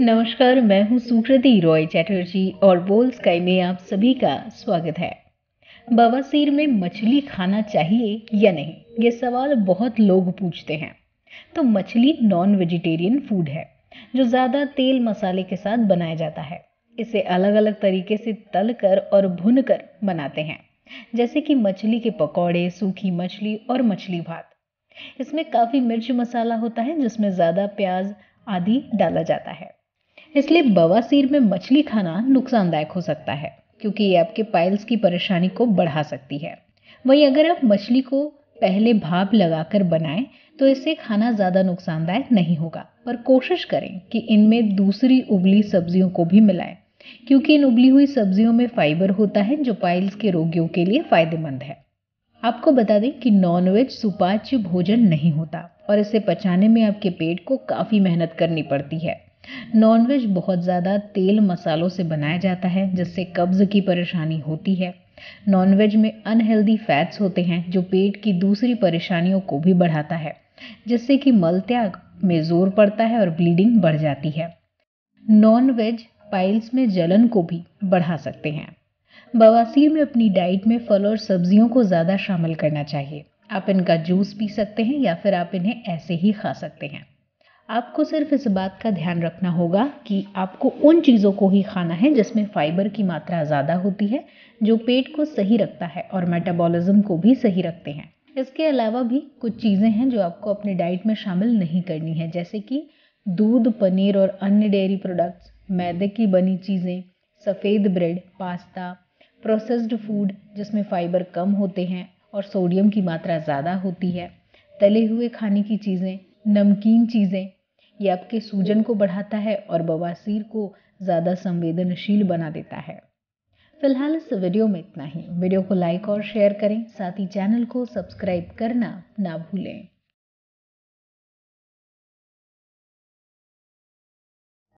नमस्कार मैं हूं सुकृति रॉय चैटर्जी और बोल स्काई में आप सभी का स्वागत है बवासीर में मछली खाना चाहिए या नहीं ये सवाल बहुत लोग पूछते हैं तो मछली नॉन वेजिटेरियन फूड है जो ज़्यादा तेल मसाले के साथ बनाया जाता है इसे अलग अलग तरीके से तल कर और भुन कर बनाते हैं जैसे कि मछली के पकौड़े सूखी मछली और मछली भात इसमें काफ़ी मिर्च मसाला होता है जिसमें ज़्यादा प्याज आदि डाला जाता है इसलिए बवासीर में मछली खाना नुकसानदायक हो सकता है क्योंकि ये आपके पाइल्स की परेशानी को बढ़ा सकती है वहीं अगर आप मछली को पहले भाप लगाकर बनाएं तो इससे खाना ज़्यादा नुकसानदायक नहीं होगा पर कोशिश करें कि इनमें दूसरी उबली सब्जियों को भी मिलाएं क्योंकि इन उबली हुई सब्जियों में फाइबर होता है जो पाइल्स के रोगियों के लिए फायदेमंद है आपको बता दें कि नॉनवेज सुपाच्य भोजन नहीं होता और इसे पचाने में आपके पेट को काफ़ी मेहनत करनी पड़ती है नॉनवेज बहुत ज़्यादा तेल मसालों से बनाया जाता है जिससे कब्ज़ की परेशानी होती है नॉनवेज में अनहेल्दी फैट्स होते हैं जो पेट की दूसरी परेशानियों को भी बढ़ाता है जिससे कि मलत्याग में जोर पड़ता है और ब्लीडिंग बढ़ जाती है नॉनवेज पाइल्स में जलन को भी बढ़ा सकते हैं बवासीर में अपनी डाइट में फल और सब्जियों को ज़्यादा शामिल करना चाहिए आप इनका जूस पी सकते हैं या फिर आप इन्हें ऐसे ही खा सकते हैं आपको सिर्फ इस बात का ध्यान रखना होगा कि आपको उन चीज़ों को ही खाना है जिसमें फाइबर की मात्रा ज़्यादा होती है जो पेट को सही रखता है और मेटाबॉलिज्म को भी सही रखते हैं इसके अलावा भी कुछ चीज़ें हैं जो आपको अपने डाइट में शामिल नहीं करनी है जैसे कि दूध पनीर और अन्य डेयरी प्रोडक्ट्स मैदे की बनी चीज़ें सफ़ेद ब्रेड पास्ता प्रोसेस्ड फूड जिसमें फाइबर कम होते हैं और सोडियम की मात्रा ज़्यादा होती है तले हुए खाने की चीज़ें नमकीन चीज़ें ये आपके सूजन को बढ़ाता है और बवासीर को ज़्यादा संवेदनशील बना देता है फिलहाल इस वीडियो में इतना ही वीडियो को लाइक और शेयर करें साथ ही चैनल को सब्सक्राइब करना ना भूलें